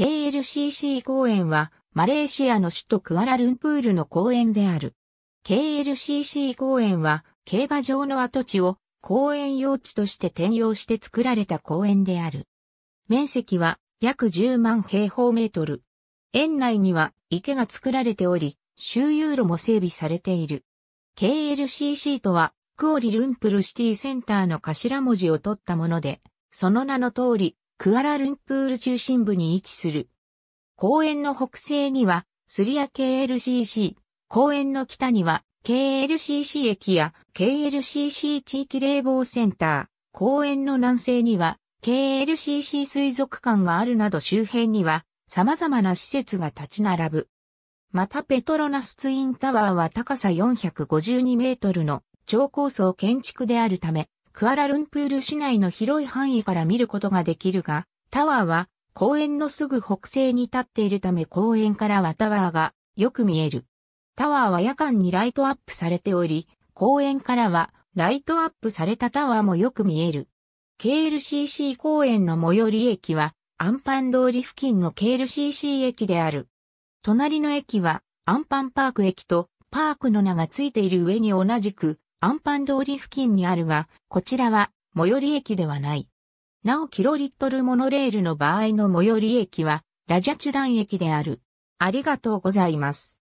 KLCC 公園は、マレーシアの首都クアラルンプールの公園である。KLCC 公園は、競馬場の跡地を公園用地として転用して作られた公園である。面積は約10万平方メートル。園内には池が作られており、周遊路も整備されている。KLCC とは、クオリルンプルシティセンターの頭文字を取ったもので、その名の通り、クアラルンプール中心部に位置する。公園の北西には、スリア KLCC、公園の北には、KLCC 駅や KLCC 地域冷房センター、公園の南西には KLCC 水族館があるなど周辺には様々な施設が立ち並ぶ。またペトロナスツインタワーは高さ452メートルの超高層建築であるため、クアラルンプール市内の広い範囲から見ることができるが、タワーは公園のすぐ北西に立っているため公園からはタワーがよく見える。タワーは夜間にライトアップされており、公園からはライトアップされたタワーもよく見える。KLCC 公園の最寄り駅はアンパン通り付近の KLCC 駅である。隣の駅はアンパンパーク駅とパークの名がついている上に同じくアンパン通り付近にあるが、こちらは最寄り駅ではない。なおキロリットルモノレールの場合の最寄り駅は、ラジャチュラン駅である。ありがとうございます。